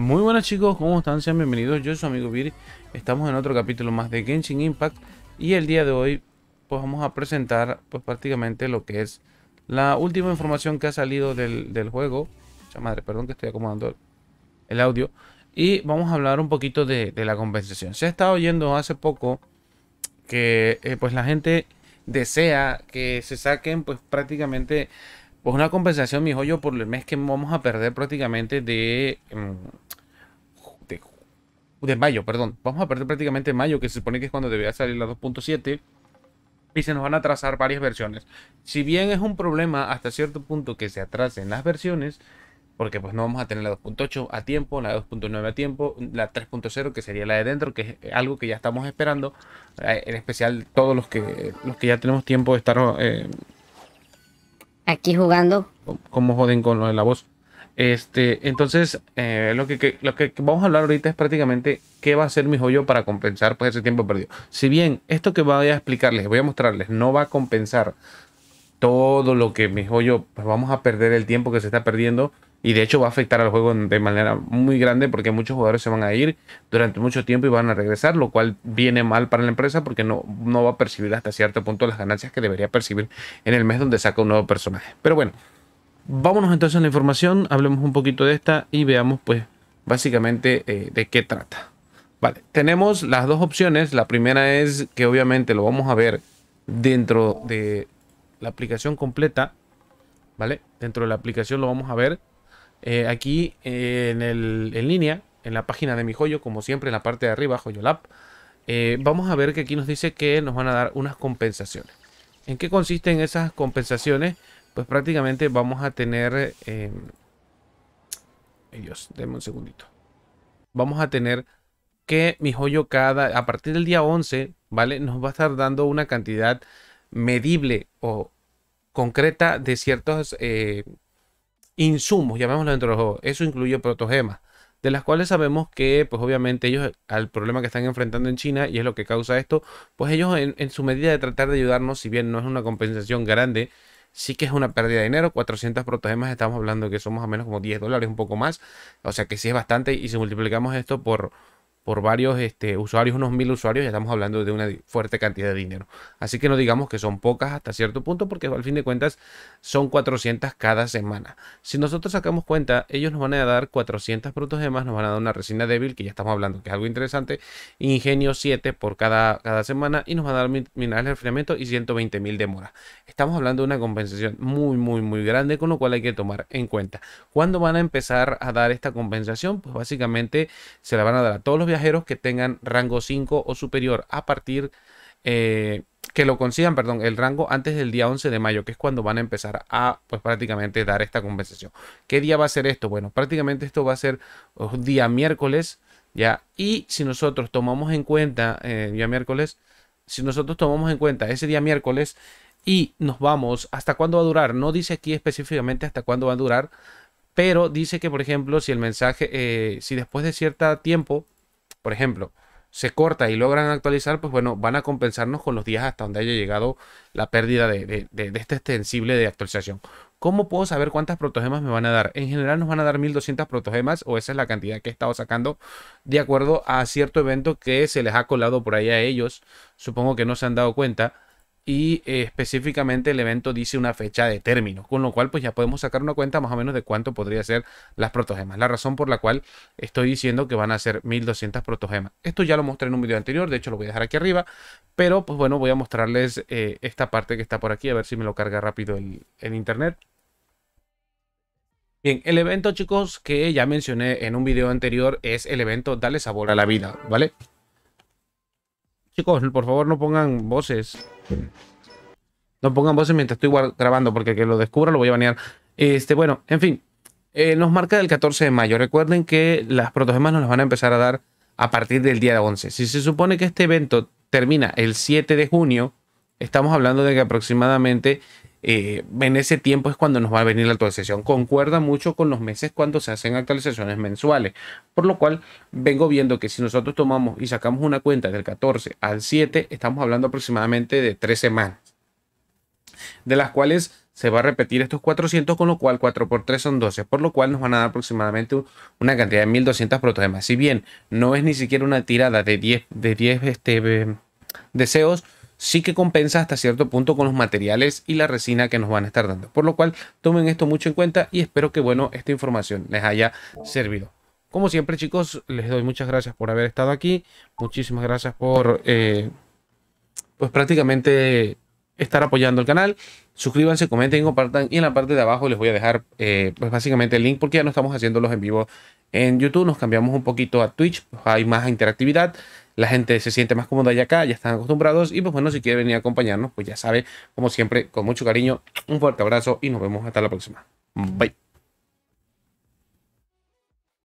Muy buenas chicos, ¿cómo están? Sean bienvenidos, yo soy su amigo Viri estamos en otro capítulo más de Genshin Impact y el día de hoy pues vamos a presentar pues prácticamente lo que es la última información que ha salido del, juego. Mucha madre, perdón que estoy acomodando el audio. Y vamos a hablar un poquito de, la conversación Se ha estado oyendo hace poco que eh, pues la gente desea que se saquen pues prácticamente pues una compensación, mi joyo, por el mes que vamos a perder prácticamente em, de, de, mayo, perdón. Vamos a perder prácticamente mayo, que se supone que es cuando debería salir la 2.7. Y se nos van a atrasar varias versiones. Si bien es un problema hasta cierto punto que se atrasen las versiones, porque pues no vamos a tener la 2.8 a tiempo, la 2.9 a tiempo, la 3.0 que sería la de dentro, que es algo que ya estamos esperando, eh, en especial todos los que, los que ya tenemos tiempo de estar... Eh, aquí jugando. como joden con la voz? Este, entonces, eh, lo, que, lo que vamos a hablar ahorita es prácticamente qué va a hacer mi joyo para compensar pues, ese tiempo perdido. Si bien esto que voy a explicarles, voy a mostrarles, no va a compensar todo lo que mi joyo, pues, vamos a perder el tiempo que se está perdiendo, y de hecho va a afectar al juego de manera muy grande porque muchos jugadores se van a ir durante mucho tiempo y van a regresar, lo cual viene mal para la empresa porque no, no va a percibir hasta cierto punto las ganancias que debería percibir en el mes donde saca un nuevo personaje. Pero bueno, vámonos entonces a la información, hablemos un poquito de esta y veamos pues básicamente eh, de qué trata. Vale, tenemos las dos opciones. La primera es que obviamente lo vamos a ver dentro de la aplicación completa. ¿Vale? Dentro de la aplicación lo vamos a ver eh, aquí eh, en, línea, en la página de mi joyo, como siempre en la parte de arriba, JoyoLab, eh, vamos a ver que aquí nos dice que nos van a dar unas compensaciones. ¿En qué consisten esas compensaciones? Pues prácticamente vamos a tener... ellos, em, denme un segundito. Vamos a tener que mi joyo cada... A partir del día 11, ¿vale? Nos va a estar dando una cantidad medible o concreta de ciertos insumos, llamémoslo dentro los juego. Eso incluye protogemas, de las cuales sabemos que, pues obviamente ellos, al problema que están enfrentando en China, y es lo que causa esto, pues ellos en, su medida de tratar de ayudarnos, si bien no es una compensación grande, sí que es una pérdida de dinero. 400 protogemas, estamos hablando que somos a menos como 10 dólares, un poco más. O sea que sí es bastante. Y si multiplicamos esto por por varios este, usuarios, unos mil usuarios, ya estamos hablando de una fuerte cantidad de dinero. Así que no digamos que son pocas hasta cierto punto, porque al fin de cuentas son 400 cada semana. Si nosotros sacamos cuenta, ellos nos van a dar 400 productos más. nos van a dar una resina débil, que ya estamos hablando que es algo interesante, ingenio 7 por cada, cada semana, y nos van a dar minerales de enfriamiento y 120 mil de Estamos hablando de una compensación muy, muy, muy grande, con lo cual hay que tomar en cuenta. ¿Cuándo van a empezar a dar esta compensación? Pues básicamente se la van a dar a todos los viajeros que tengan rango 5 o superior a partir eh, que lo consigan, perdón, el rango antes del día 11 de mayo, que es cuando van a empezar a, pues prácticamente dar esta conversación ¿Qué día va a ser esto? Bueno, prácticamente esto va a ser oh, día miércoles, ¿ya? Y si nosotros tomamos en cuenta, eh, día miércoles, si nosotros tomamos en cuenta ese día miércoles y nos vamos, ¿hasta cuándo va a durar? No dice aquí específicamente hasta cuándo va a durar, pero dice que, por ejemplo, si el mensaje, eh, si después de cierto tiempo, por ejemplo, se corta y logran actualizar, pues bueno, van a compensarnos con los días hasta donde haya llegado la pérdida de, este extensible de actualización. ¿Cómo puedo saber cuántas protogemas me van a dar? En general nos van a dar 1200 protogemas o esa es la cantidad que he estado sacando de acuerdo a cierto evento que se les ha colado por ahí a ellos. Supongo que no se han dado cuenta y eh, específicamente el evento dice una fecha de término, con lo cual pues ya podemos sacar una cuenta más o menos de cuánto podría ser las protogemas. La razón por la cual estoy diciendo que van a ser 1200 protogemas. Esto ya lo mostré en un video anterior, de hecho lo voy a dejar aquí arriba, pero pues bueno, voy a mostrarles eh, esta parte que está por aquí, a ver si me lo carga rápido en internet. Bien, el evento chicos que ya mencioné en un video anterior es el evento Dale Sabor a la Vida, ¿vale? Chicos, por favor no pongan voces. No pongan voces mientras estoy grabando, porque que lo descubra lo voy a banear. Este, bueno, en fin. Eh, nos marca el 14 de mayo. Recuerden que las protogemas nos las van a empezar a dar a partir del día 11. Si se supone que este evento termina el 7 de junio, estamos hablando de que aproximadamente eh, en ese tiempo es cuando nos va a venir la actualización. Concuerda mucho con los meses cuando se hacen actualizaciones mensuales. Por lo cual, vengo viendo que si nosotros tomamos y sacamos una cuenta del 14 al 7, estamos hablando aproximadamente de 3 semanas. De las cuales se va a repetir estos 400, con lo cual 4 por 3 son 12, por lo cual nos van a dar aproximadamente una cantidad de 1200 protogemas. Si bien no es ni siquiera una tirada de 10, de 10 este, deseos, sí que compensa hasta cierto punto con los materiales y la resina que nos van a estar dando. Por lo cual, tomen esto mucho en cuenta y espero que, bueno, esta información les haya servido. Como siempre, chicos, les doy muchas gracias por haber estado aquí. Muchísimas gracias por, eh, pues prácticamente estar apoyando el canal suscríbanse, comenten, compartan y en la parte de abajo les voy a dejar eh, pues básicamente el link porque ya no estamos haciéndolos en vivo en YouTube, nos cambiamos un poquito a Twitch, pues, hay más interactividad, la gente se siente más cómoda allá acá, ya están acostumbrados y pues bueno, si quieren venir a acompañarnos, pues ya sabe, como siempre, con mucho cariño, un fuerte abrazo y nos vemos hasta la próxima. Bye.